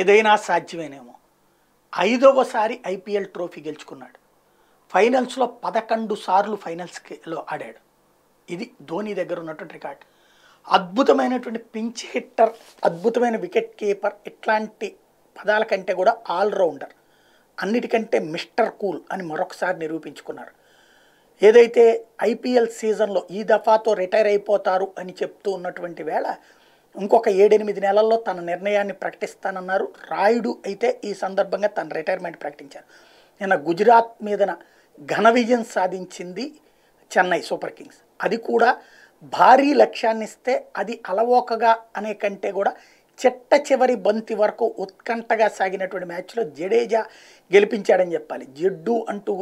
ఏదైనా సాధ్యమేనేమో ఐదవసారి IPL trophy గెలుచుకున్నాడు ఫైనల్స్లో పదకొండు సార్లు ఫైనల్స్లో ఆడాడు ఇది ధోని దగ్గర ఉన్నటువంటి రికార్డ్ అద్భుతమైనటువంటి పించ్ హిట్టర్ అద్భుతమైన వికెట్ కీపర్ ఇట్లాంటి పదాల కంటే కూడా ఆల్రౌండర్ అన్నిటికంటే మిస్టర్ కూల్ అని మరొకసారి నిరూపించుకున్నారు ఏదైతే ఐపీఎల్ సీజన్లో ఈ దఫాతో రిటైర్ అయిపోతారు అని చెప్తూ ఉన్నటువంటి వేళ ఇంకొక ఏడెనిమిది నెలల్లో తన నిర్ణయాన్ని ప్రకటిస్తానన్నారు రాయుడు అయితే ఈ సందర్భంగా తన రిటైర్మెంట్ ప్రకటించారు నిన్న గుజరాత్ మీదన ఘన విజయం సాధించింది చెన్నై సూపర్ కింగ్స్ అది కూడా భారీ లక్ష్యాన్ని ఇస్తే అది అలవోకగా అనే కంటే కూడా చిట్ట చివరి బంతి వరకు ఉత్కంఠగా సాగినటువంటి మ్యాచ్లో జడేజా గెలిపించాడని చెప్పాలి జడ్డు అంటూ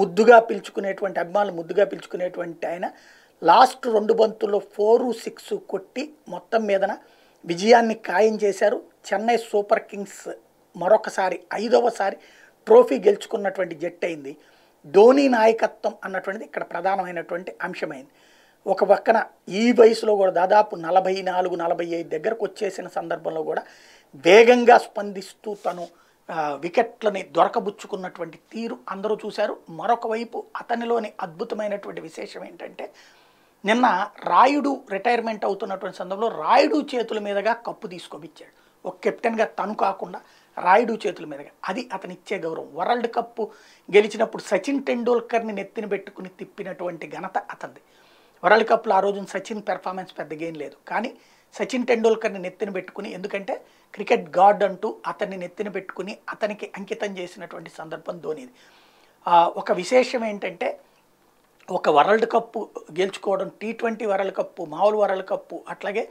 ముద్దుగా పిలుచుకునేటువంటి అభిమానులు ముద్దుగా పిలుచుకునేటువంటి ఆయన లాస్ట్ రెండు బంతుల్లో ఫోరు సిక్స్ కొట్టి మొత్తం మీదన విజయాన్ని ఖాయం చేశారు చెన్నై సూపర్ కింగ్స్ మరొకసారి ఐదవసారి ట్రోఫీ గెలుచుకున్నటువంటి జట్టు అయింది ధోని నాయకత్వం అన్నటువంటిది ఇక్కడ ప్రధానమైనటువంటి అంశమైంది ఒక పక్కన ఈ వయసులో కూడా దాదాపు నలభై నాలుగు నలభై ఐదు దగ్గరకు వచ్చేసిన సందర్భంలో కూడా వేగంగా స్పందిస్తూ తను వికెట్లని దొరకబుచ్చుకున్నటువంటి తీరు అందరూ చూశారు మరొక వైపు అతనిలోని అద్భుతమైనటువంటి విశేషం ఏంటంటే నిన్న రాయుడు రిటైర్మెంట్ అవుతున్నటువంటి సందర్భంలో రాయుడు చేతుల మీదుగా కప్పు తీసుకొనిచ్చాడు ఒక కెప్టెన్గా తను కాకుండా రాయుడు చేతుల మీదుగా అది అతని ఇచ్చే గౌరవం వరల్డ్ కప్ గెలిచినప్పుడు సచిన్ టెండూల్కర్ని నెత్తిన పెట్టుకుని తిప్పినటువంటి ఘనత అతనిది వరల్డ్ కప్లో ఆ రోజున సచిన్ పెర్ఫార్మెన్స్ పెద్దగా ఏం లేదు కానీ సచిన్ టెండూల్కర్ని నెత్తిన పెట్టుకుని ఎందుకంటే క్రికెట్ గాడ్ అంటూ అతన్ని నెత్తిన పెట్టుకుని అతనికి అంకితం చేసినటువంటి సందర్భం ధోనిది ఒక విశేషం ఏంటంటే ఒక వరల్డ్ కప్పు గెలుచుకోవడం టీ ట్వంటీ వరల్డ్ కప్ మామూలు వరల్డ్ కప్పు అట్లాగే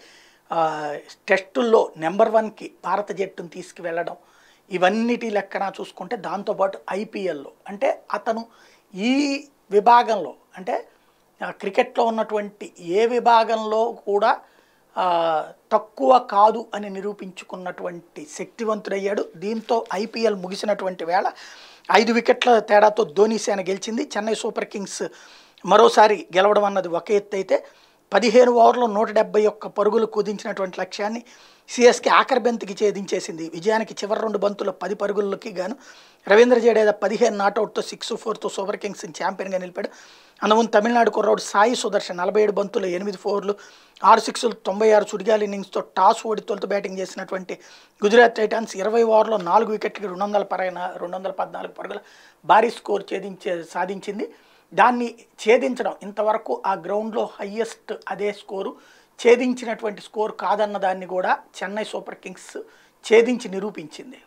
టెస్టుల్లో నెంబర్ వన్కి భారత జట్టును తీసుకువెళ్ళడం ఇవన్నిటి లెక్కన చూసుకుంటే దాంతోపాటు ఐపీఎల్లో అంటే అతను ఈ విభాగంలో అంటే క్రికెట్లో ఉన్నటువంటి ఏ విభాగంలో కూడా తక్కువ కాదు అని నిరూపించుకున్నటువంటి శక్తివంతుడయ్యాడు దీంతో ఐపీఎల్ ముగిసినటువంటి వేళ ఐదు వికెట్ల తేడాతో ధోని సేన గెలిచింది చెన్నై సూపర్ కింగ్స్ మరోసారి గెలవడం అన్నది ఒక ఎత్తు అయితే పదిహేను ఓవర్లో నూట డెబ్బై ఒక్క పరుగులు కుదించినటువంటి లక్ష్యాన్ని సిఎస్కే ఆఖరి ఛేదించేసింది విజయానికి చివరి రెండు బంతుల పది పరుగులకి గాను రవీంద్ర జడేజా పదిహేను నాట్అవుట్తో సిక్స్ ఫోర్తో సూపర్ కింగ్స్ ఛాంపియన్గా నిలిపాడు అందుముందు తమిళనాడు కుర్రాడు సాయి సుదర్శన్ నలభై ఏడు బంతులు ఎనిమిది ఫోర్లు ఆరు సిక్స్లు తొంభై ఆరు సుడిగాలి ఇన్నింగ్స్తో టాస్ ఓడి తొలుత బ్యాటింగ్ చేసినటువంటి గుజరాత్ టైటాన్స్ ఇరవై ఓవర్లో నాలుగు వికెట్లకి రెండు వందల పరైన రెండు వందల పద్నాలుగు పరుగుల భారీ స్కోర్ ఛేదించే సాధించింది దాన్ని ఛేదించడం ఇంతవరకు ఆ గ్రౌండ్లో హయ్యెస్ట్ అదే స్కోరు ఛేదించినటువంటి స్కోర్ కాదన్న దాన్ని కూడా చెన్నై సూపర్ కింగ్స్ ఛేదించి నిరూపించింది